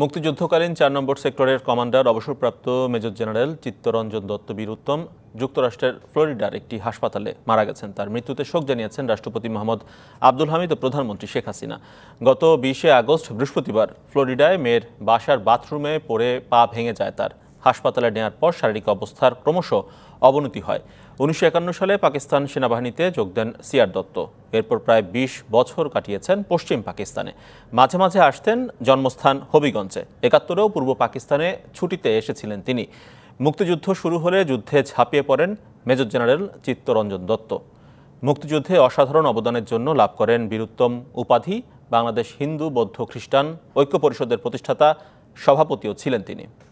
মুক্তিযুদ্ধকালীন চার নম্বর সেক্টরের কমান্ডার অবসরপ্রাপ্ত মেজর জেনারেল চিত্তরঞ্জন দত্ত বীরুত্তম যুক্তরাষ্ট্রের ফ্লোরিডার একটি হাসপাতালে মারা গেছেন তার মৃত্যুতে শোক জানিয়েছেন রাষ্ট্রপতি মোহাম্মদ আব্দুল হামিদ ও প্রধানমন্ত্রী শেখ হাসিনা গত বিশে আগস্ট বৃহস্পতিবার ফ্লোরিডায় মেয়ের বাসার বাথরুমে পড়ে পা ভেঙে যায় তার হাসপাতালে নেওয়ার পর শারীরিক অবস্থার ক্রমশ অবনতি হয় উনিশশো সালে পাকিস্তান সেনাবাহিনীতে যোগ দেন সিয়ার দত্ত এরপর প্রায় ২০ বছর কাটিয়েছেন পশ্চিম পাকিস্তানে মাঝে মাঝে আসতেন জন্মস্থান হবিগঞ্জে একাত্তরেও পূর্ব পাকিস্তানে ছুটিতে এসেছিলেন তিনি মুক্তিযুদ্ধ শুরু হলে যুদ্ধে ঝাঁপিয়ে পড়েন মেজর জেনারেল চিত্তরঞ্জন দত্ত মুক্তিযুদ্ধে অসাধারণ অবদানের জন্য লাভ করেন বীরুত্তম উপাধি বাংলাদেশ হিন্দু বৌদ্ধ খ্রিস্টান ঐক্য পরিষদের প্রতিষ্ঠাতা সভাপতিও ছিলেন তিনি